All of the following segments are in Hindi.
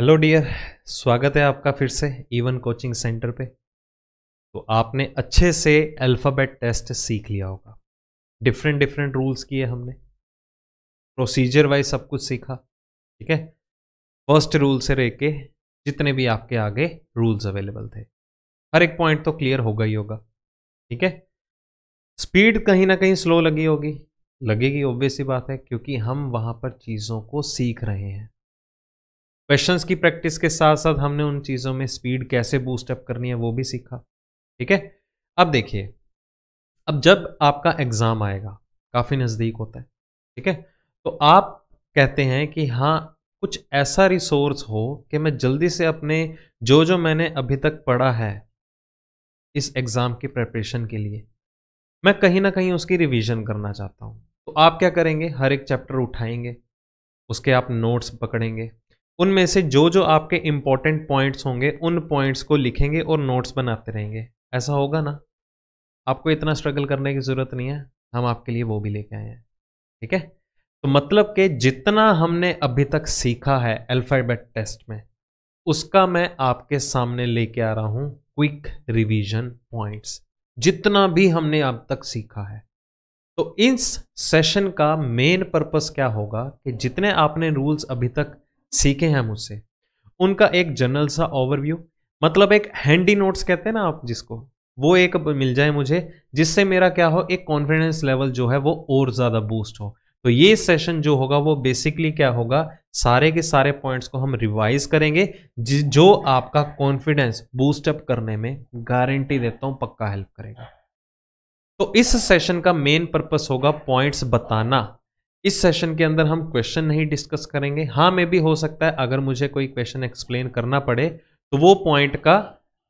हेलो डियर स्वागत है आपका फिर से इवन कोचिंग सेंटर पे तो आपने अच्छे से अल्फ़ाबेट टेस्ट सीख लिया होगा डिफरेंट डिफरेंट रूल्स किए हमने प्रोसीजर वाइज सब कुछ सीखा ठीक है फर्स्ट रूल से रह के जितने भी आपके आगे रूल्स अवेलेबल थे हर एक पॉइंट तो क्लियर होगा ही होगा ठीक है स्पीड कहीं ना कहीं स्लो लगी होगी लगेगी ऑब्वियस ही बात है क्योंकि हम वहाँ पर चीज़ों को सीख रहे हैं क्वेश्चंस की प्रैक्टिस के साथ साथ हमने उन चीज़ों में स्पीड कैसे बूस्टअप करनी है वो भी सीखा ठीक है अब देखिए अब जब आपका एग्ज़ाम आएगा काफ़ी नज़दीक होता है ठीक है तो आप कहते हैं कि हाँ कुछ ऐसा रिसोर्स हो कि मैं जल्दी से अपने जो जो मैंने अभी तक पढ़ा है इस एग्ज़ाम की प्रिपरेशन के लिए मैं कहीं ना कहीं उसकी रिवीजन करना चाहता हूँ तो आप क्या करेंगे हर एक चैप्टर उठाएंगे उसके आप नोट्स पकड़ेंगे उनमें से जो जो आपके इंपॉर्टेंट पॉइंट्स होंगे उन पॉइंट्स को लिखेंगे और नोट्स बनाते रहेंगे ऐसा होगा ना आपको इतना स्ट्रगल करने की ज़रूरत नहीं है हम आपके लिए वो भी लेके आए हैं ठीक है तो मतलब कि जितना हमने अभी तक सीखा है अल्फ़ाबेट टेस्ट में उसका मैं आपके सामने लेके आ रहा हूं क्विक रिवीजन पॉइंट्स जितना भी हमने अब तक सीखा है तो इस सेशन का मेन पर्पस क्या होगा कि जितने आपने रूल्स अभी तक सीखे हैं हम उससे उनका एक जनरल सा ओवरव्यू मतलब एक हैंडी नोट्स कहते हैं ना आप जिसको वो एक मिल जाए मुझे जिससे मेरा क्या हो एक कॉन्फिडेंस लेवल जो है वो और ज़्यादा बूस्ट हो तो ये सेशन जो होगा वो बेसिकली क्या होगा सारे के सारे पॉइंट्स को हम रिवाइज करेंगे जो आपका कॉन्फिडेंस बूस्टअप करने में गारंटी देता हूँ पक्का हेल्प करेगा तो इस सेशन का मेन पर्पस होगा पॉइंट्स बताना इस सेशन के अंदर हम क्वेश्चन नहीं डिस्कस करेंगे हाँ मे भी हो सकता है अगर मुझे कोई क्वेश्चन एक्सप्लेन करना पड़े तो वो पॉइंट का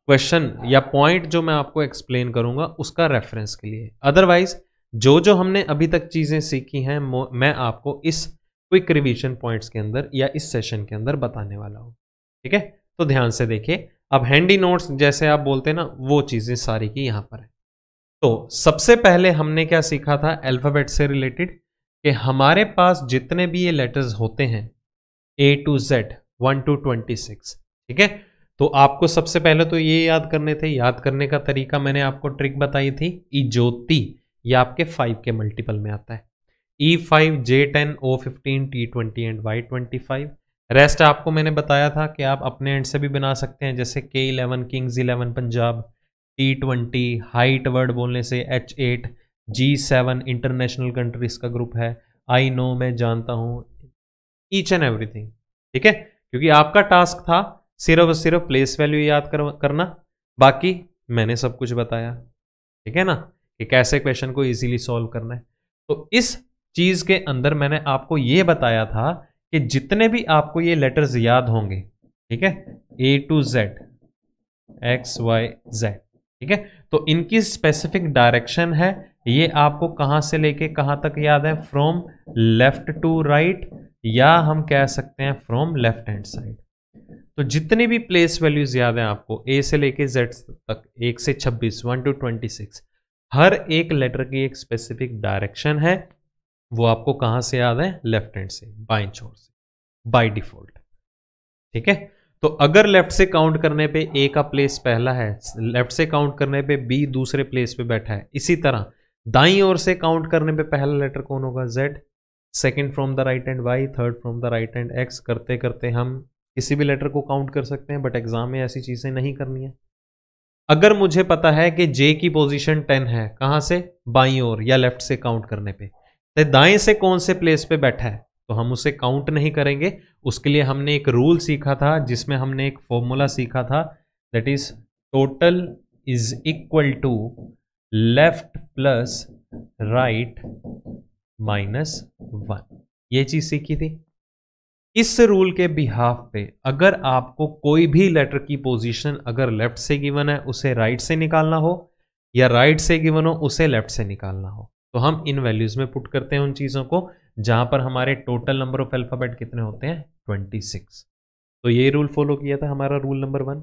क्वेश्चन या पॉइंट जो मैं आपको एक्सप्लेन करूंगा उसका रेफरेंस के लिए अदरवाइज जो जो हमने अभी तक चीज़ें सीखी हैं मैं आपको इस क्विक रिविजन पॉइंट्स के अंदर या इस सेशन के अंदर बताने वाला हूँ ठीक है तो ध्यान से देखिए अब हैंडी नोट्स जैसे आप बोलते हैं ना वो चीज़ें सारी की यहाँ पर है तो सबसे पहले हमने क्या सीखा था अल्फ़ाबेट से रिलेटेड कि हमारे पास जितने भी ये लेटर्स होते हैं A to Z one to twenty six ठीक है तो आपको सबसे पहले तो ये याद करने थे याद करने का तरीका मैंने आपको ट्रिक बताई थी ई e ज्योति ये आपके फाइव के मल्टीपल में आता है E five J ten O fifteen T twenty and Y twenty five rest आपको मैंने बताया था कि आप अपने एंड से भी बना सकते हैं जैसे K eleven Kings eleven Punjab T twenty height word बोलने से H eight G seven international countries का ग्रुप है आई नो मैं जानता हूं ईच एंड एवरीथिंग ठीक है क्योंकि आपका टास्क था सिर्फ सिर्फ प्लेस वैल्यू याद कर, करना बाकी मैंने सब कुछ बताया ठीक है ना कि कैसे क्वेश्चन को इजीली सॉल्व करना है तो इस चीज़ के अंदर मैंने आपको ये बताया था कि जितने भी आपको ये लेटर्स याद होंगे ठीक है A to Z X Y Z ठीक है तो इनकी स्पेसिफिक डायरेक्शन है ये आपको कहाँ से लेके कहाँ तक याद है फ्रॉम लेफ्ट टू राइट या हम कह सकते हैं फ्रॉम लेफ्ट हैंड साइड तो जितनी भी प्लेस वैल्यूज याद है आपको ए से लेके जेड तक एक से छब्बीस वन टू ट्वेंटी सिक्स हर एक लेटर की एक स्पेसिफिक डायरेक्शन है वो आपको कहाँ से याद है लेफ्ट हैंड से बाई छोर से बाय डिफॉल्ट ठीक है तो अगर लेफ्ट से काउंट करने पे ए का प्लेस पहला है लेफ्ट से काउंट करने पे बी दूसरे प्लेस पे बैठा है इसी तरह दाई ओर से काउंट करने पे पहला लेटर कौन होगा Z second from the right end Y third from the right end X करते करते हम किसी भी लेटर को काउंट कर सकते हैं बट एग्जाम में ऐसी चीज़ें नहीं करनी है अगर मुझे पता है कि जे की पोजीशन टेन है कहां से बाई ओर या लेफ्ट से काउंट करने पे तो दाएं से कौन से प्लेस पे बैठा है तो हम उसे काउंट नहीं करेंगे उसके लिए हमने एक रूल सीखा था जिसमें हमने एक फॉर्मूला सीखा था that is total is equal to left plus right minus one ये चीज सीखी थी इस रूल के बिहाफ पे अगर आपको कोई भी लेटर की पोजीशन अगर लेफ्ट से गिवन है उसे राइट right से निकालना हो या राइट right से गिवन हो उसे लेफ्ट से निकालना हो तो हम इन वैल्यूज में पुट करते हैं उन चीज़ों को जहां पर हमारे टोटल नंबर ऑफ अल्फाबेट कितने होते हैं 26 तो ये रूल फॉलो किया था हमारा रूल नंबर वन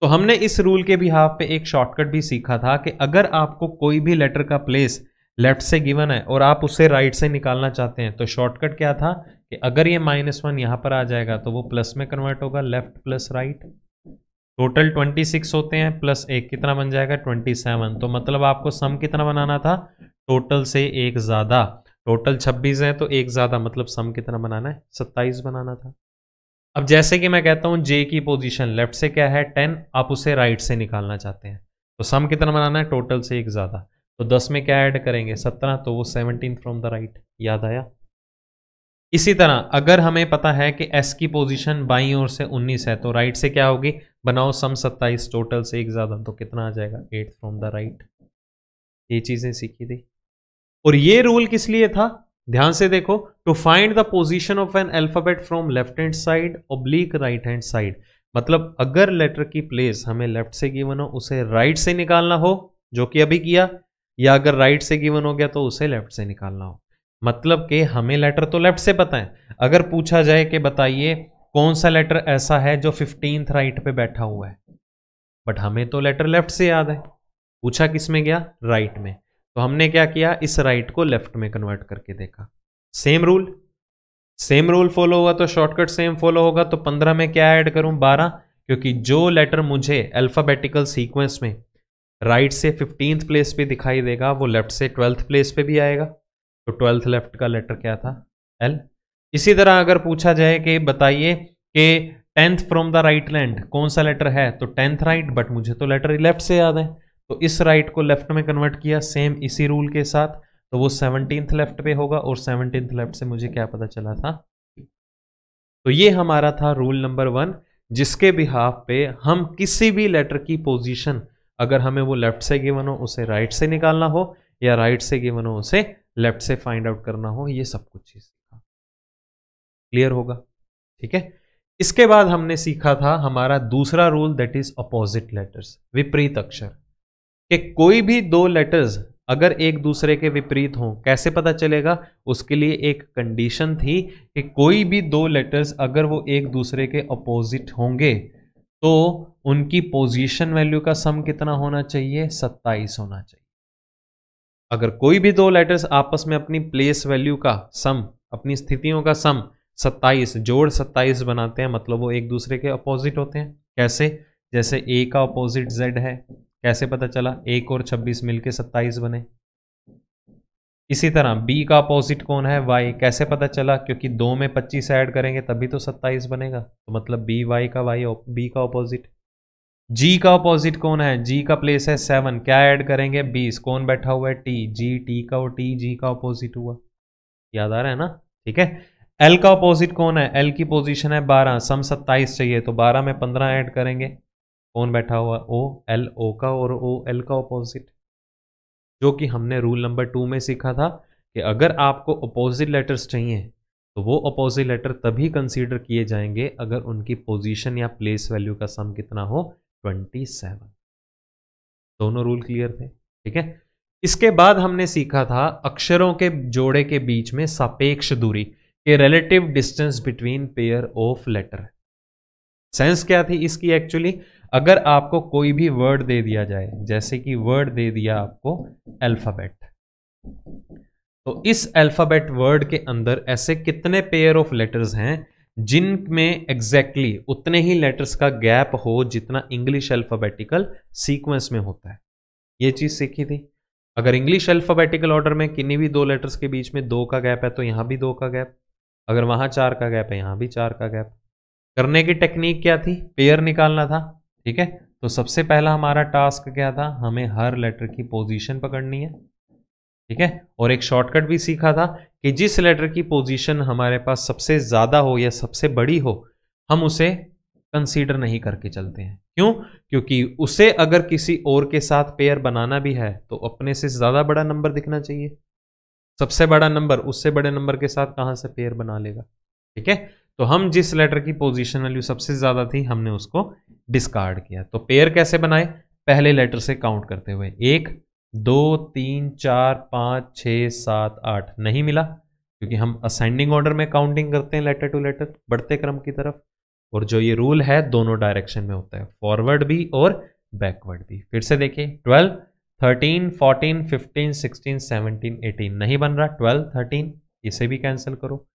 तो हमने इस रूल के भी हाफ पे एक शॉर्टकट भी सीखा था कि अगर आपको कोई भी लेटर का प्लेस लेफ्ट से गिवन है और आप उसे राइट right से निकालना चाहते हैं तो शॉर्टकट क्या था कि अगर ये माइनस वन यहाँ पर आ जाएगा तो वो प्लस में कन्वर्ट होगा left plus right total twenty six होते हैं प्लस एक कितना बन जाएगा ट्वेंटी सेवन तो मतलब आपको सम कितना बनाना था टोटल से एक ज़्यादा टोटल छब्बीस है तो एक ज़्यादा मतलब सम कितना बनाना है सत्ताईस बनाना था अब जैसे कि मैं कहता हूं जे की पोजीशन लेफ्ट से क्या है टेन आप उसे राइट से निकालना चाहते हैं तो सम कितना बनाना है टोटल से एक ज़्यादा तो दस में क्या ऐड करेंगे सत्रह तो वो सेवनटीन फ्रॉम द राइट याद आया इसी तरह अगर हमें पता है कि एस की पोजीशन बाई ओर से उन्नीस है तो राइट से क्या होगी बनाओ सम सत्ताईस टोटल से एक ज़्यादा तो कितना आ जाएगा एट फ्रॉम द राइट ये चीज़ें सीखी थी और ये रूल किस लिए था ध्यान से देखो to find the position of an alphabet from left hand side oblique right hand side मतलब अगर लेटर की प्लेस हमें लेफ्ट से गिवन हो उसे राइट से निकालना हो जो कि अभी किया या अगर राइट से गिवन हो गया तो उसे लेफ्ट से निकालना हो मतलब कि हमें लेटर तो लेफ्ट से पता है अगर पूछा जाए कि बताइए कौन सा लेटर ऐसा है जो फिफ्टींथ राइट पे बैठा हुआ है बट हमें तो लेटर लेफ्ट से याद है पूछा किस में गया राइट में तो हमने क्या किया इस राइट को लेफ्ट में कन्वर्ट करके देखा same rule same rule follow होगा तो शॉर्टकट सेम फॉलो होगा तो पंद्रह में क्या ऐड करूं बारह क्योंकि जो लेटर मुझे अल्फ़ाबेटिकल सीक्वेंस में राइट से फिफ्टींथ प्लेस पे दिखाई देगा वो लेफ्ट से ट्वेल्थ प्लेस पे भी आएगा तो ट्वेल्थ लेफ्ट का लेटर क्या था एल इसी तरह अगर पूछा जाए कि बताइए कि tenth from the right land कौन सा लेटर है तो टेंथ राइट बट मुझे तो लेटर लेफ्ट से याद है तो इस राइट को लेफ्ट में कन्वर्ट किया सेम इसी रूल के साथ तो वो सेवनटीन्थ लेफ्ट पे होगा और सेवनटीन्थ लेफ्ट से मुझे क्या पता चला था तो ये हमारा था रूल नंबर वन जिसके बिहाफ पे हम किसी भी लेटर की पोजीशन अगर हमें वो लेफ्ट से गिवन हो उसे राइट से निकालना हो या राइट से गिवन हो उसे लेफ्ट से फाइंड आउट करना हो ये सब कुछ चीज सीखा क्लियर होगा ठीक है इसके बाद हमने सीखा था हमारा दूसरा rule that is opposite letters विपरीत अक्षर कि कोई भी दो लेटर्स अगर एक दूसरे के विपरीत हों कैसे पता चलेगा उसके लिए एक कंडीशन थी कि कोई भी दो लेटर्स अगर वो एक दूसरे के अपोजिट होंगे तो उनकी पोजीशन वैल्यू का सम कितना होना चाहिए सत्ताईस होना चाहिए अगर कोई भी दो लेटर्स आपस में अपनी प्लेस वैल्यू का सम अपनी स्थितियों का सम सत्ताईस जोड़ सत्ताईस बनाते हैं मतलब वो एक दूसरे के अपोजिट होते हैं कैसे जैसे ए का अपोजिट जेड है कैसे पता चला एक और छब्बीस मिलके सत्ताईस बने इसी तरह बी का अपोजिट कौन है वाई कैसे पता चला क्योंकि दो में पच्चीस ऐड करेंगे तभी तो सत्ताईस बनेगा तो मतलब बी वाई का वाई बी का अपोजिट जी का अपोजिट कौन है जी का प्लेस है सेवन क्या ऐड करेंगे बीस कौन बैठा हुआ है टी जी टी का और टी जी का अपोजिट हुआ याद आ रहा है ना ठीक है एल का अपोजिट कौन है एल की पोजीशन है बारह सम सत्ताईस चाहिए तो बारह में पंद्रह ऐड करेंगे कौन बैठा हुआ ओ एल ओ का और ओ एल का ऑपोजिट जो कि हमने रूल नंबर टू में सीखा था कि अगर आपको अपोजिट लेटर्स चाहिए तो वो अपोजिट लेटर तभी कंसीडर किए जाएंगे अगर उनकी पोजीशन या प्लेस वैल्यू का सम कितना हो 27 दोनों रूल क्लियर थे ठीक है इसके बाद हमने सीखा था अक्षरों के जोड़े के बीच में सापेक्ष दूरी के relative distance between pair of letters क्या थी इसकी एक्चुअली अगर आपको कोई भी वर्ड दे दिया जाए जैसे कि वर्ड दे दिया आपको अल्फ़ाबेट तो इस अल्फ़ाबेट वर्ड के अंदर ऐसे कितने पेयर ऑफ लेटर्स हैं जिनमें एग्जैक्टली exactly उतने ही लेटर्स का गैप हो जितना इंग्लिश अल्फ़ाबेटिकल सीक्वेंस में होता है ये चीज़ सीखी थी अगर इंग्लिश अल्फ़ाबेटिकल ऑर्डर में किन्हीं भी दो लेटर्स के बीच में दो का गैप है तो यहां भी दो का गैप अगर वहां चार का गैप है यहां भी चार का गैप करने की टेक्निक क्या थी पेयर निकालना था ठीक है तो सबसे पहला हमारा टास्क क्या था हमें हर लेटर की पोजीशन पकड़नी है ठीक है और एक शॉर्टकट भी सीखा था कि जिस लेटर की पोजीशन हमारे पास सबसे ज़्यादा हो या सबसे बड़ी हो हम उसे कंसीडर नहीं करके चलते हैं क्यों क्योंकि उसे अगर किसी और के साथ पेयर बनाना भी है तो अपने से ज़्यादा बड़ा नंबर दिखना चाहिए सबसे बड़ा नंबर उससे बड़े नंबर के साथ कहां से पेयर बना लेगा ठीक है तो हम जिस लेटर की पोजिशन वैल्यू सबसे ज़्यादा थी हमने उसको डिस्कार्ड किया तो पेयर कैसे बनाए पहले लेटर से काउंट करते हुए एक दो तीन चार पाँच छ सात आठ नहीं मिला क्योंकि हम असेंडिंग ऑर्डर में काउंटिंग करते हैं लेटर टू लेटर बढ़ते क्रम की तरफ और जो ये रूल है दोनों डायरेक्शन में होता है फॉरवर्ड भी और बैकवर्ड भी फिर से देखिए twelve thirteen fourteen fifteen sixteen seventeen eighteen नहीं बन रहा ट्वेल्व थर्टीन इसे भी कैंसिल करो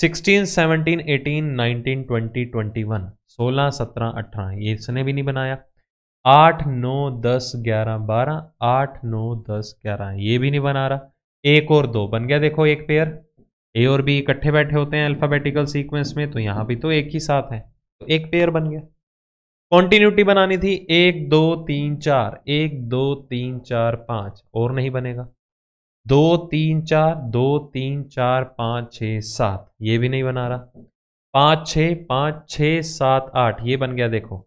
sixteen seventeen eighteen nineteen twenty twenty one सोलह सत्रह अठारह ये इसने भी नहीं बनाया आठ नौ दस ग्यारह बारह आठ नौ दस ग्यारह ये भी नहीं बना रहा एक और दो बन गया देखो एक पेयर ए और बी इकट्ठे बैठे होते हैं अल्फ़ाबेटिकल सीक्वेंस में तो यहाँ भी तो एक ही साथ है तो एक पेयर बन गया कॉन्टीन्यूटी बनानी थी एक दो तीन चार एक दो तीन चार पाँच और नहीं बनेगा दो तीन चार दो तीन चार पाँच छ सात ये भी नहीं बना रहा पाँच छ पाँच छ सात आठ ये बन गया देखो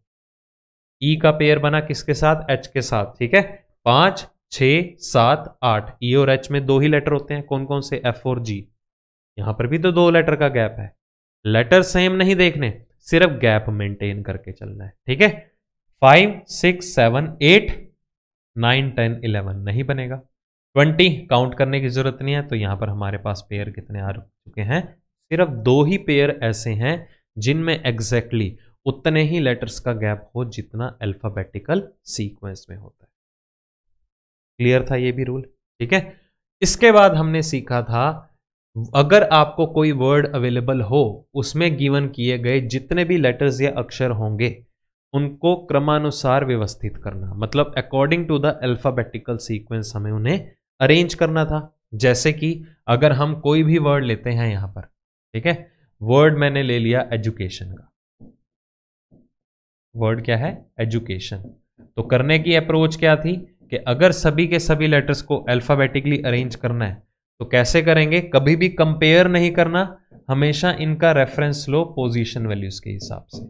ई e का पेयर बना किसके साथ एच के साथ ठीक है पाँच छ सात आठ ई e और एच में दो ही लेटर होते हैं कौन कौन से एफ और जी यहाँ पर भी तो दो लेटर का गैप है लेटर सेम नहीं देखने सिर्फ गैप मेंटेन करके चलना है ठीक है five six seven eight nine ten eleven नहीं बनेगा ट्वेंटी काउंट करने की ज़रूरत नहीं है तो यहाँ पर हमारे पास पेयर कितने आ चुके हैं सिर्फ दो ही पेयर ऐसे हैं जिनमें एग्जैक्टली exactly उतने ही लेटर्स का गैप हो जितना अल्फ़ाबेटिकल सीक्वेंस में होता है क्लियर था ये भी रूल ठीक है इसके बाद हमने सीखा था अगर आपको कोई वर्ड अवेलेबल हो उसमें गिवन किए गए जितने भी लेटर्स या अक्षर होंगे उनको क्रमानुसार व्यवस्थित करना मतलब according to the alphabetical sequence हमें उन्हें अरेंज करना था जैसे कि अगर हम कोई भी वर्ड लेते हैं यहां पर ठीक है वर्ड मैंने ले लिया एजुकेशन का वर्ड क्या है एजुकेशन तो करने की अप्रोच क्या थी कि अगर सभी के सभी लेटर्स को अल्फ़ाबेटिकली अरेंज करना है तो कैसे करेंगे कभी भी कंपेयर नहीं करना हमेशा इनका रेफरेंस लो पोजीशन वैल्यूज के हिसाब से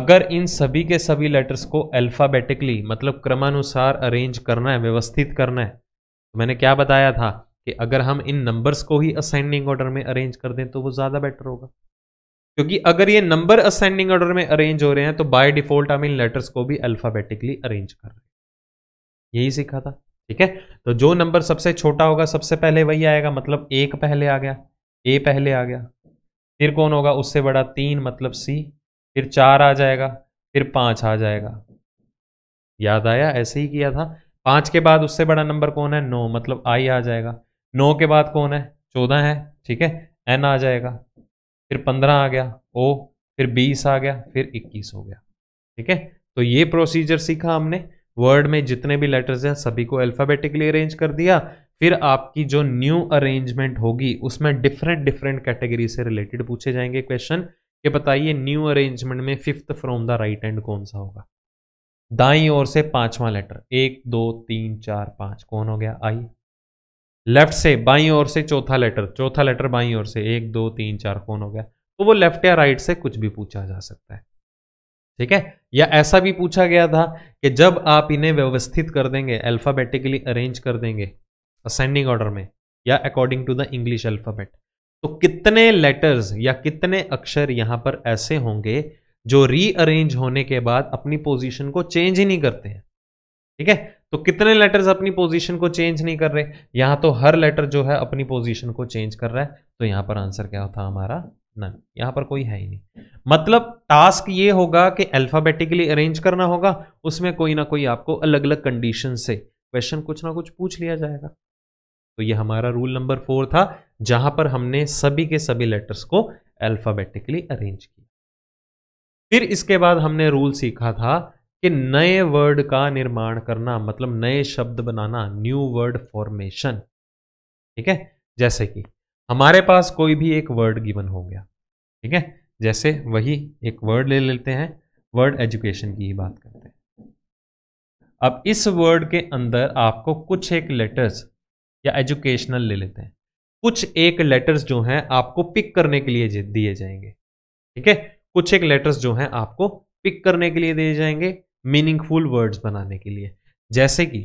अगर इन सभी के सभी लेटर्स को अल्फ़ाबेटिकली मतलब क्रमानुसार अरेंज करना है व्यवस्थित करना है मैंने क्या बताया था कि अगर हम इन नंबर्स को ही असेंडिंग ऑर्डर में अरेंज कर दें तो वो ज़्यादा बेटर होगा क्योंकि अगर ये नंबर असेंडिंग ऑर्डर में अरेंज हो रहे हैं तो बाय डिफॉल्ट हम इन लेटर्स को भी अल्फ़ाबेटिकली अरेंज कर रहे हैं यही सीखा था ठीक है तो जो नंबर सबसे छोटा होगा सबसे पहले वही आएगा मतलब एक पहले आ गया ए पहले आ गया फिर कौन होगा उससे बड़ा तीन मतलब सी फिर चार आ जाएगा फिर पाँच आ जाएगा याद आया ऐसे ही किया था पाँच के बाद उससे बड़ा नंबर कौन है नौ मतलब आई आ जाएगा नौ के बाद कौन है चौदह है ठीक है एन आ जाएगा फिर पंद्रह आ गया ओ फिर बीस आ गया फिर इक्कीस हो गया ठीक है तो ये प्रोसीजर सीखा हमने वर्ड में जितने भी लेटर्स हैं सभी को अल्फ़ाबेटिकली अरेंज कर दिया फिर आपकी जो न्यू अरेंजमेंट होगी उसमें डिफरेंट डिफरेंट कैटेगरी से रिलेटेड पूछे जाएंगे क्वेश्चन ये बताइए न्यू अरेंजमेंट में fifth from the right end कौन सा होगा दाई ओर से पांचवा लेटर एक दो तीन चार पांच कौन हो गया आई लेफ्ट से बाई ओर से चौथा लेटर चौथा लेटर बाई ओर से एक दो तीन चार कौन हो गया तो वो लेफ्ट या राइट से कुछ भी पूछा जा सकता है ठीक है या ऐसा भी पूछा गया था कि जब आप इन्हें व्यवस्थित कर देंगे अल्फाबेटिकली अरेंज कर देंगे असेंडिंग ऑर्डर में या according to the English alphabet तो कितने लेटर्स या कितने अक्षर यहां पर ऐसे होंगे जो रीअरेंज होने के बाद अपनी पोजीशन को चेंज ही नहीं करते हैं ठीक है तो कितने लेटर्स अपनी पोजीशन को चेंज नहीं कर रहे यहां तो हर लेटर जो है अपनी पोजीशन को चेंज कर रहा है तो यहां पर आंसर क्या होता हमारा नन यहां पर कोई है ही नहीं मतलब टास्क ये होगा कि अल्फाबेटिकली अरेंज करना होगा उसमें कोई ना कोई आपको अलग अलग कंडीशन से क्वेश्चन कुछ ना कुछ पूछ लिया जाएगा तो ये हमारा रूल नंबर फोर था जहां पर हमने सभी के सभी लेटर्स को अल्फाबेटिकली अरेंज किया फिर इसके बाद हमने रूल सीखा था कि नए वर्ड का निर्माण करना मतलब नए शब्द बनाना न्यू वर्ड फॉर्मेशन ठीक है जैसे कि हमारे पास कोई भी एक वर्ड गिवन हो गया ठीक है जैसे वही एक वर्ड ले लेते हैं वर्ड एजुकेशन की ही बात करते हैं अब इस वर्ड के अंदर आपको कुछ एक लेटर्स या एजुकेशनल ले लेते हैं कुछ एक लेटर्स जो हैं आपको पिक करने के लिए दिए जाएंगे ठीक है कुछ एक लेटर्स जो हैं आपको पिक करने के लिए दिए जाएंगे मीनिंगफुल वर्ड्स बनाने के लिए जैसे कि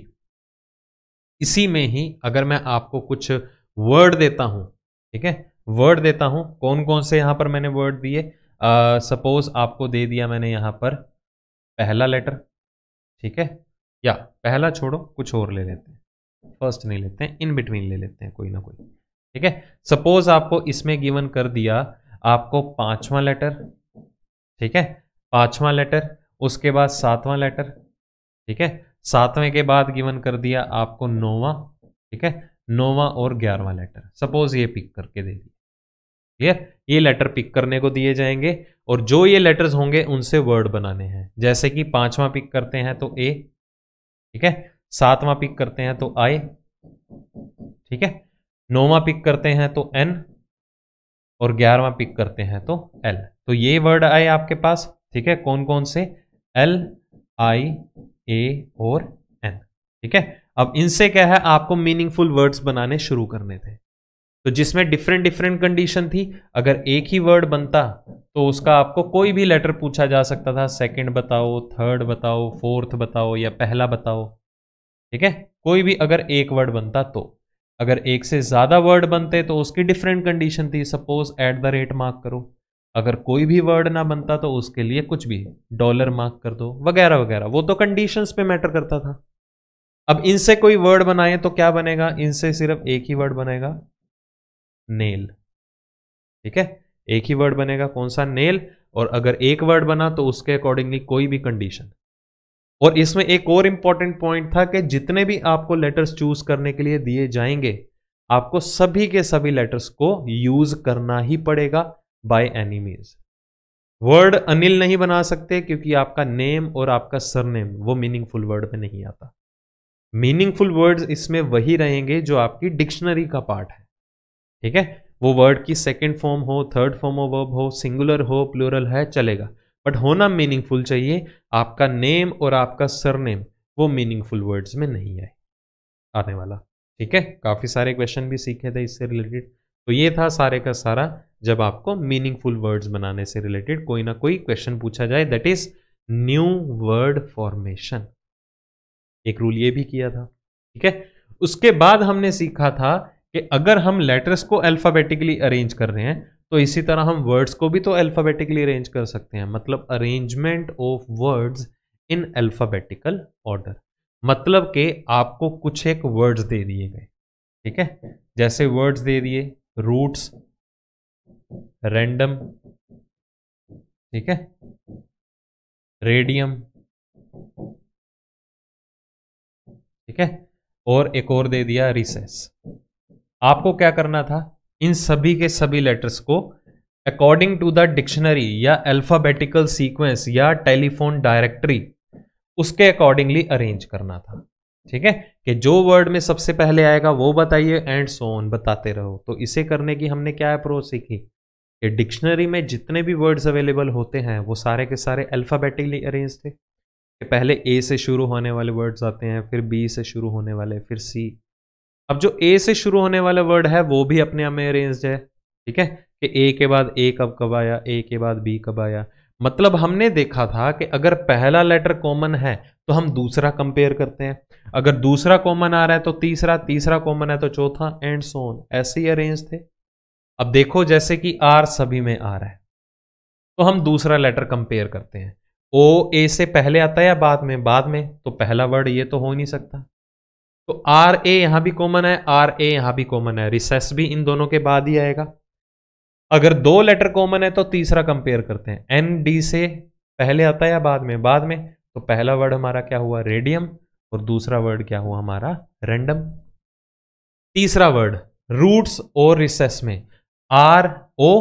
इसी में ही अगर मैं आपको कुछ वर्ड देता हूं ठीक है वर्ड देता हूं कौन कौन से यहां पर मैंने वर्ड दिए सपोज आपको दे दिया मैंने यहां पर पहला लेटर ठीक है या पहला छोड़ो कुछ और ले लेते हैं फर्स्ट नहीं लेते हैं इन बिटवीन ले लेते हैं कोई ना कोई ठीक है सपोज आपको इसमें गिवन कर दिया आपको पांचवा लेटर ठीक है पांचवा लेटर उसके बाद सातवां लेटर ठीक है सातवें के बाद गिवन कर दिया आपको नौवा ठीक है नौवा और ग्यारहवा लेटर सपोज ये पिक करके दे दिया क्लियर ये लेटर पिक करने को दिए जाएंगे और जो ये लेटर्स होंगे उनसे वर्ड बनाने हैं जैसे कि पांचवा पिक करते हैं तो ए ठीक है सातवां पिक करते हैं तो आई ठीक है नौवा पिक करते हैं तो एन और ग्यारहवा पिक करते हैं तो एल तो ये वर्ड आए आपके पास ठीक है कौन कौन से एल आई ए और एन ठीक है अब इनसे क्या है आपको मीनिंगफुल वर्ड्स बनाने शुरू करने थे तो जिसमें डिफरेंट डिफरेंट कंडीशन थी अगर एक ही वर्ड बनता तो उसका आपको कोई भी लेटर पूछा जा सकता था सेकंड बताओ थर्ड बताओ फोर्थ बताओ या पहला बताओ ठीक है कोई भी अगर एक वर्ड बनता तो अगर एक से ज़्यादा वर्ड बनते तो उसकी डिफरेंट कंडीशन थी suppose at the rate mark करो अगर कोई भी वर्ड ना बनता तो उसके लिए कुछ भी डॉलर मार्क कर दो वगैरह वगैरह वो तो कंडीशन पे मैटर करता था अब इनसे कोई वर्ड बनाए तो क्या बनेगा इनसे सिर्फ एक ही वर्ड बनेगा नेल ठीक है एक ही वर्ड बनेगा कौन सा नेल और अगर एक वर्ड बना तो उसके अकॉर्डिंगली कोई भी कंडीशन और इसमें एक और इंपॉर्टेंट पॉइंट था कि जितने भी आपको लेटर्स चूज करने के लिए दिए जाएंगे आपको सभी के सभी लेटर्स को यूज करना ही पड़ेगा बाय एनी मीन्स वर्ड अनिल नहीं बना सकते क्योंकि आपका नेम और आपका सरनेम वो मीनिंगफुल वर्ड में नहीं आता मीनिंगफुल वर्ड्स इसमें वही रहेंगे जो आपकी डिक्शनरी का पार्ट है ठीक है वो वर्ड की सेकेंड फॉर्म हो थर्ड फॉर्म ऑफ वर्ब हो सिंगुलर हो प्लूरल है चलेगा बट होना मीनिंगफुल चाहिए आपका नेम और आपका सरनेम वो मीनिंगफुल वर्ड्स में नहीं आए आने वाला ठीक है काफ़ी सारे क्वेश्चन भी सीखे थे इससे रिलेटेड तो ये था सारे का सारा जब आपको मीनिंगफुल वर्ड्स बनाने से रिलेटेड कोई ना कोई क्वेश्चन पूछा जाए that is new word formation एक रूल ये भी किया था ठीक है उसके बाद हमने सीखा था कि अगर हम लेटर्स को अल्फाबेटिकली अरेंज कर रहे हैं तो इसी तरह हम वर्ड्स को भी तो अल्फ़ाबेटिकली अरेंज कर सकते हैं मतलब arrangement of words in alphabetical order मतलब के आपको कुछ एक वर्ड्स दे दिए गए ठीक है जैसे वर्ड्स दे दिए रूट्स रैंडम ठीक है रेडियम ठीक है और एक और दे दिया रिसेस आपको क्या करना था इन सभी के सभी लेटर्स को अकॉर्डिंग टू द डिक्शनरी या अल्फाबेटिकल सीक्वेंस या टेलीफोन डायरेक्टरी उसके अकॉर्डिंगली अरेंज करना था ठीक है कि जो वर्ड में सबसे पहले आएगा वो बताइए एंड सोन बताते रहो तो इसे करने की हमने क्या अप्रोच सीखी कि डिक्शनरी में जितने भी वर्ड्स अवेलेबल होते हैं वो सारे के सारे अल्फाबेटिकली अरेंज थे कि पहले ए से शुरू होने वाले वर्ड्स आते हैं फिर बी से शुरू होने वाले फिर सी अब जो ए से शुरू होने वाला वर्ड है वो भी अपने आप में अरेंज है ठीक है कि ए के बाद ए कब कब आया ए के बाद बी कब आया मतलब हमने देखा था कि अगर पहला लेटर कॉमन है तो हम दूसरा कंपेयर करते हैं अगर दूसरा कॉमन आ रहा है तो तीसरा तीसरा कॉमन है तो चौथा एंड सोन ऐसे ही अरेंज थे अब देखो जैसे कि आर सभी में आ रहा है तो हम दूसरा लेटर कंपेयर करते हैं ओ ए से पहले आता है या बाद में बाद में तो पहला वर्ड ये तो हो नहीं सकता तो आर ए यहां भी कॉमन है आर ए यहां भी कॉमन है रिसेस भी इन दोनों के बाद ही आएगा अगर दो लेटर कॉमन है तो तीसरा कंपेयर करते हैं एन डी से पहले आता है या बाद में बाद में तो पहला वर्ड हमारा क्या हुआ रेडियम और दूसरा वर्ड क्या हुआ हमारा रेंडम तीसरा वर्ड रूट्स और रिसेस में आर ओ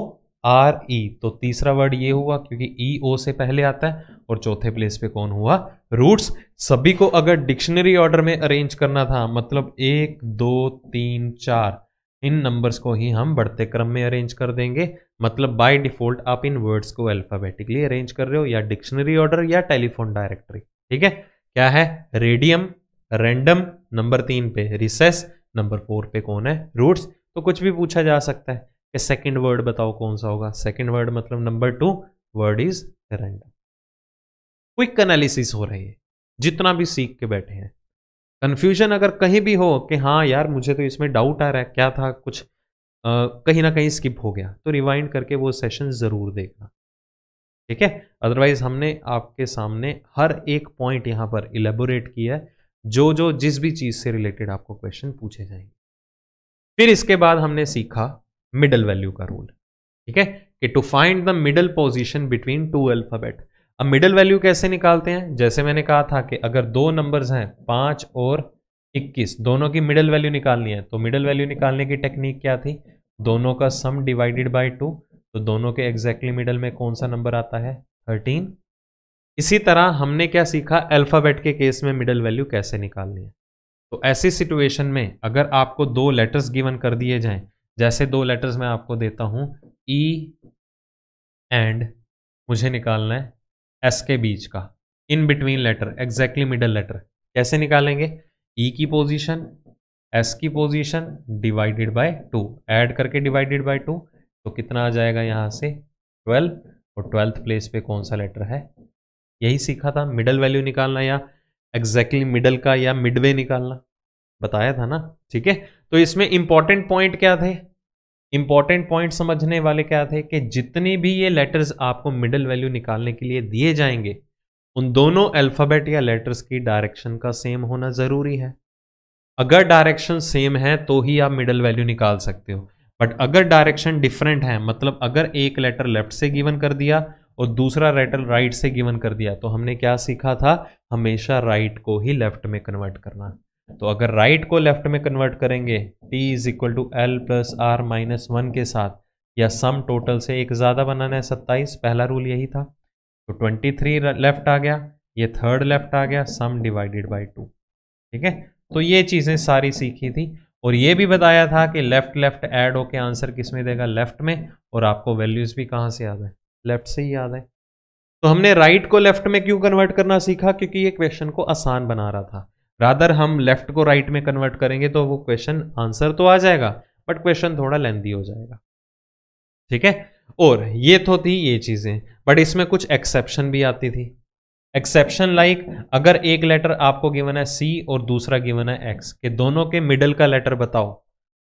आर ई तो तीसरा वर्ड ये हुआ क्योंकि ई ओ से पहले आता है और चौथे प्लेस पे कौन हुआ रूट्स सभी को अगर डिक्शनरी ऑर्डर में अरेंज करना था मतलब एक दो तीन चार इन नंबर्स को ही हम बढ़ते क्रम में अरेंज कर देंगे मतलब बाय डिफॉल्ट आप इन वर्ड्स को अल्फाबेटिकली अरेंज कर रहे हो या डिक्शनरी ऑर्डर या टेलीफोन डायरेक्टरी ठीक है क्या है रेडियम रेंडम नंबर तीन पे रिसेस नंबर फोर पे कौन है रूट्स तो कुछ भी पूछा जा सकता है सेकेंड वर्ड बताओ कौन सा होगा सेकेंड वर्ड मतलब number two word is random quick analysis हो रही है जितना भी सीख के बैठे हैं कंफ्यूजन अगर कहीं भी हो कि हाँ यार मुझे तो इसमें डाउट आ रहा है क्या था कुछ आ, कहीं ना कहीं स्किप हो गया तो रिवाइंड करके वो सेशन ज़रूर देखना ठीक है अदरवाइज हमने आपके सामने हर एक पॉइंट यहाँ पर इलेबोरेट किया है जो जो जिस भी चीज़ से रिलेटेड आपको क्वेश्चन पूछे जाएंगे फिर इसके बाद हमने सीखा मिडल वैल्यू का रूल ठीक है कि to find the middle position between two alphabet अब मिडल वैल्यू कैसे निकालते हैं जैसे मैंने कहा था कि अगर दो नंबर्स हैं पांच और इक्कीस दोनों की मिडल वैल्यू निकालनी है तो मिडल वैल्यू निकालने की टेक्निक क्या थी दोनों का सम डिवाइडेड बाय टू तो दोनों के एग्जैक्टली exactly मिडल में कौन सा नंबर आता है थर्टीन इसी तरह हमने क्या सीखा अल्फ़ाबेट के केस में मिडल वैल्यू कैसे निकालनी है तो ऐसी सिचुएशन में अगर आपको दो लेटर्स गिवन कर दिए जाएं जैसे दो लेटर्स मैं आपको देता हूँ ई e एंड मुझे निकालना है एस के बीच का in between letter exactly middle letter कैसे निकालेंगे ई e की पोजीशन एस की position divided by two add करके डिवाइडेड बाय टू तो कितना आ जाएगा यहाँ से ट्वेल्व और ट्वेल्थ प्लेस पे कौन सा लेटर है यही सीखा था मिडल वैल्यू निकालना या एग्जैक्टली exactly मिडल का या मिडवे निकालना बताया था ना ठीक है तो इसमें इंपॉर्टेंट पॉइंट क्या थे इंपॉर्टेंट पॉइंट समझने वाले क्या थे कि जितनी भी ये लेटर्स आपको मिडल वैल्यू निकालने के लिए दिए जाएंगे उन दोनों अल्फ़ाबेट या लेटर्स की डायरेक्शन का सेम होना ज़रूरी है अगर डायरेक्शन सेम है तो ही आप मिडल वैल्यू निकाल सकते हो बट अगर डायरेक्शन डिफरेंट है मतलब अगर एक लेटर लेफ्ट से गिवन कर दिया और दूसरा लेटर राइट से गिवन कर दिया तो हमने क्या सीखा था हमेशा राइट को ही लेफ्ट में कन्वर्ट करना तो अगर राइट को लेफ्ट में कन्वर्ट करेंगे t is equal to L plus R minus one के साथ या सम टोटल से एक ज़्यादा बनाना है सत्ताईस पहला रूल यही था तो ट्वेंटी थ्री लेफ्ट आ गया ये थर्ड लेफ्ट आ गया सम डिवाइडेड बाई टू ठीक है तो ये चीज़ें सारी सीखी थी और ये भी बताया था कि लेफ्ट लेफ्ट ऐड होके आंसर किस में देगा लेफ्ट में और आपको वैल्यूज़ भी कहाँ से याद है लेफ्ट से ही याद है तो हमने राइट को लेफ्ट में क्यों कन्वर्ट करना सीखा क्योंकि ये क्वेश्चन को आसान बना रहा था रादर हम लेफ्ट को राइट में कन्वर्ट करेंगे तो वो क्वेश्चन आंसर तो आ जाएगा बट क्वेश्चन थोड़ा लेंदी हो जाएगा ठीक है और ये तो थी ये चीज़ें बट इसमें कुछ एक्सेप्शन भी आती थी एक्सेप्शन लाइक like, अगर एक लेटर आपको गिवन है सी और दूसरा गिवन है एक्स के दोनों के मिडल का लेटर बताओ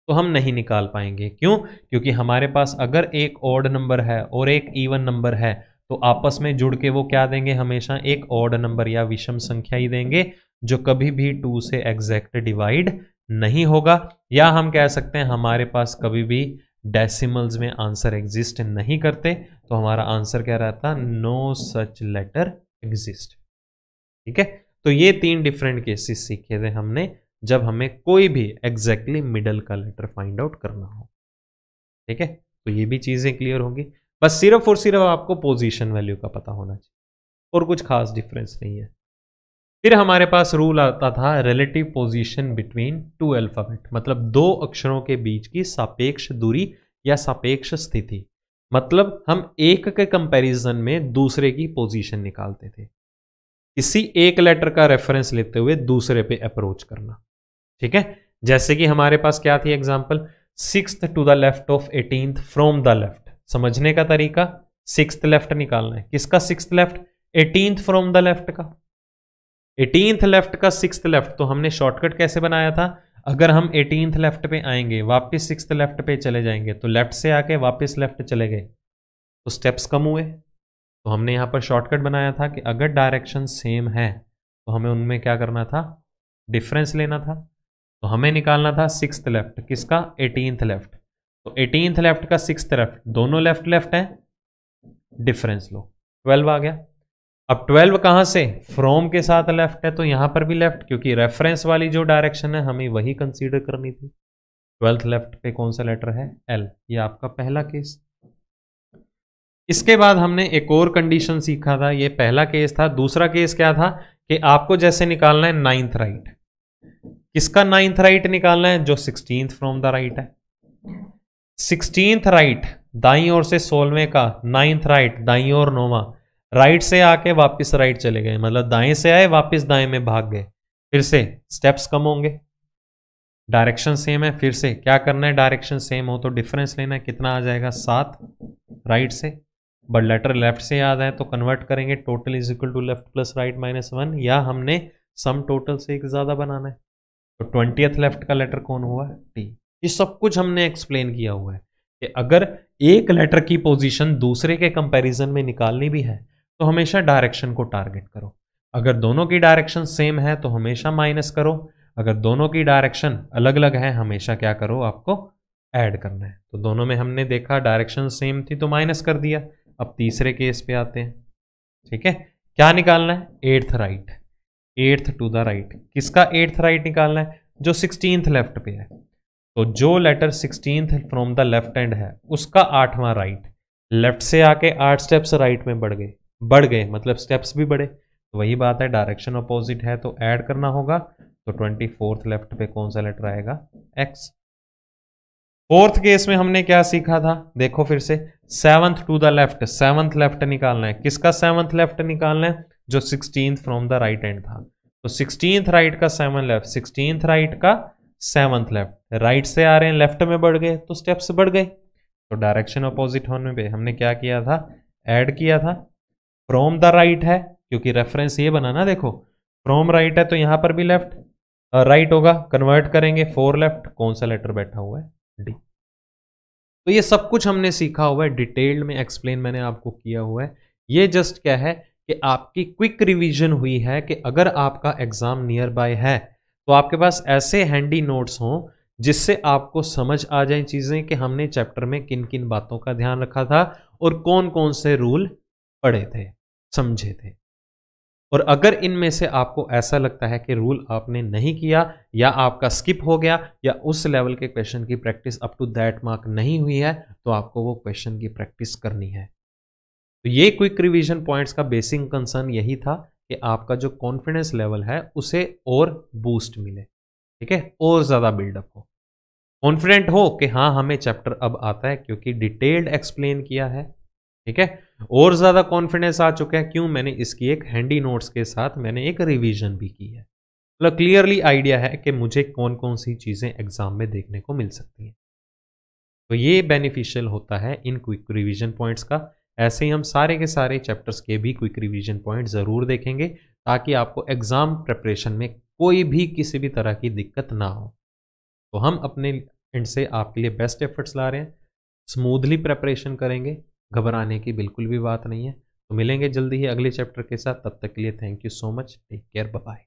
तो हम नहीं निकाल पाएंगे क्यों क्योंकि हमारे पास अगर एक ऑड नंबर है और एक ईवन नंबर है तो आपस में जुड़ के वो क्या देंगे हमेशा एक ऑड नंबर या विषम संख्या ही देंगे जो कभी भी टू से एग्जैक्ट डिवाइड नहीं होगा या हम कह सकते हैं हमारे पास कभी भी डेसिमल्स में आंसर एग्जिस्ट नहीं करते तो हमारा आंसर क्या रहता नो सच लेटर एग्जिस्ट ठीक है तो ये तीन डिफरेंट केसेस सीखे थे हमने जब हमें कोई भी एग्जैक्टली exactly मिडल का लेटर फाइंड आउट करना हो ठीक है तो ये भी चीज़ें क्लियर होंगी बस सिर्फ और सिर्फ आपको पोजीशन वैल्यू का पता होना चाहिए और कुछ खास डिफरेंस नहीं है फिर हमारे पास रूल आता था relative position between two alphabet मतलब दो अक्षरों के बीच की सापेक्ष दूरी या सापेक्ष स्थिति मतलब हम एक के कंपैरिजन में दूसरे की पोजीशन निकालते थे किसी एक लेटर का रेफरेंस लेते हुए दूसरे पे अप्रोच करना ठीक है जैसे कि हमारे पास क्या थी example six to the left of eighteen from the left समझने का तरीका सिक्स लेफ्ट निकालना है किसका six left eighteen from the left का एटीनथ लेफ्ट का सिक्स लेफ्ट तो हमने शॉर्टकट कैसे बनाया था अगर हम एटीनथ लेफ्ट पे आएंगे वापस सिक्स लेफ्ट पे चले जाएंगे तो लेफ्ट से आके वापस लेफ्ट चले गए तो स्टेप्स कम हुए तो हमने यहाँ पर शॉर्टकट बनाया था कि अगर डायरेक्शन सेम है तो हमें उनमें क्या करना था डिफरेंस लेना था तो हमें निकालना था सिक्स लेफ्ट किसका एटीनथ लेफ्ट तो एटीनथ लेफ्ट का सिक्स लेफ्ट दोनों लेफ्ट लेफ्ट है डिफरेंस लो ट्वेल्व आ गया अब 12 कहां से फ्रोम के साथ लेफ्ट है तो यहां पर भी लेफ्ट क्योंकि रेफरेंस वाली जो डायरेक्शन है हमें वही कंसीडर करनी थी ट्वेल्थ लेफ्ट पे कौन सा लेटर है एल ये आपका पहला केस इसके बाद हमने एक और कंडीशन सीखा था ये पहला केस था दूसरा केस क्या था कि आपको जैसे निकालना है नाइन्थ राइट किसका नाइन्थ राइट निकालना है जो सिक्सटींथ फ्रॉम द राइट है सिक्सटींथ राइट दाई और से सोलवे का नाइन्थ राइट दाई और नोवा राइट से आके वापस राइट चले गए मतलब दाएं से आए वापस दाएं में भाग गए फिर से स्टेप्स कम होंगे डायरेक्शन सेम है फिर से क्या करना है डायरेक्शन सेम हो तो डिफरेंस लेना है कितना आ जाएगा सात राइट से बट लेटर लेफ्ट से याद है तो कन्वर्ट करेंगे total is equal to left plus right minus one या हमने सम टोटल से एक ज़्यादा बनाना है तो ट्वेंटियथ लेफ्ट का लेटर कौन हुआ टी ये सब कुछ हमने एक्सप्लेन किया हुआ है कि अगर एक लेटर की पोजीशन दूसरे के कंपैरिजन में निकालनी भी है तो हमेशा डायरेक्शन को टारगेट करो अगर दोनों की डायरेक्शन सेम है तो हमेशा माइनस करो अगर दोनों की डायरेक्शन अलग अलग है हमेशा क्या करो आपको ऐड करना है तो दोनों में हमने देखा डायरेक्शन सेम थी तो माइनस कर दिया अब तीसरे केस पे आते हैं ठीक है क्या निकालना है eighth right eighth to the right किसका एट्थ राइट निकालना है जो सिक्सटींथ लेफ्ट पे है तो जो letter sixteenth from the left end है उसका आठवां राइट लेफ्ट से आके आठ स्टेप्स राइट में बढ़ गए बढ़ गए मतलब स्टेप्स भी बढ़े तो वही बात है डायरेक्शन अपोजिट है तो ऐड करना होगा तो ट्वेंटी फोर्थ लेफ्ट पे कौन सा लेटर आएगा एक्स फोर्थ केस में हमने क्या सीखा था देखो फिर से seventh to the left seventh left निकालना है किसका सेवंथ लेफ्ट निकालना है जो sixteen from the right end था तो सिक्सटीन राइट का सेवन लेफ्ट सिक्सटीन राइट का सेवंथ लेफ्ट राइट से आ रहे हैं लेफ्ट में बढ़ गए तो स्टेप्स बढ़ गए तो डायरेक्शन अपोजिट होने पे हमने क्या किया था ऐड किया था फ्रॉम द राइट है क्योंकि रेफरेंस ये बना ना देखो फ्रॉम राइट right है तो यहां पर भी लेफ्ट राइट होगा कन्वर्ट करेंगे फोर लेफ्ट कौन सा लेटर बैठा हुआ है डी तो ये सब कुछ हमने सीखा हुआ है डिटेल्ड में एक्सप्लेन मैंने आपको किया हुआ है ये जस्ट क्या है कि आपकी क्विक रिवीजन हुई है कि अगर आपका एग्ज़ाम नियर बाय है तो आपके पास ऐसे हैंडी नोट्स हों जिससे आपको समझ आ जाए चीज़ें कि हमने चैप्टर में किन किन बातों का ध्यान रखा था और कौन कौन से रूल पढ़े थे समझे थे और अगर इनमें से आपको ऐसा लगता है कि रूल आपने नहीं किया या आपका स्किप हो गया या उस लेवल के क्वेश्चन की practice up to that mark नहीं हुई है तो आपको वो क्वेश्चन की प्रैक्टिस करनी है तो ये क्विक रिवीजन पॉइंट्स का बेसिक कंसर्न यही था कि आपका जो कॉन्फिडेंस लेवल है उसे और बूस्ट मिले ठीक है और ज़्यादा बिल्डअप हो कॉन्फिडेंट हो कि हाँ हमें चैप्टर अब आता है क्योंकि डिटेल्ड एक्सप्लेन किया है ठीक है और ज़्यादा कॉन्फिडेंस आ चुका है क्यों मैंने इसकी एक हैंडी नोट्स के साथ मैंने एक रिवीजन भी की है मतलब क्लियरली आइडिया है कि मुझे कौन कौन सी चीज़ें एग्ज़ाम में देखने को मिल सकती हैं तो ये बेनिफिशियल होता है इन क्विक रिवीजन पॉइंट्स का ऐसे ही हम सारे के सारे चैप्टर्स के भी क्विक रिवीजन पॉइंट ज़रूर देखेंगे ताकि आपको एग्ज़ाम प्रेपरेशन में कोई भी किसी भी तरह की दिक्कत ना हो तो हम अपने एंड से आपके लिए बेस्ट एफर्ट्स ला रहे हैं स्मूथली प्रेपरेशन करेंगे घबराने की बिल्कुल भी बात नहीं है तो मिलेंगे जल्दी ही अगले चैप्टर के साथ तब तक के लिए thank you so much take care bye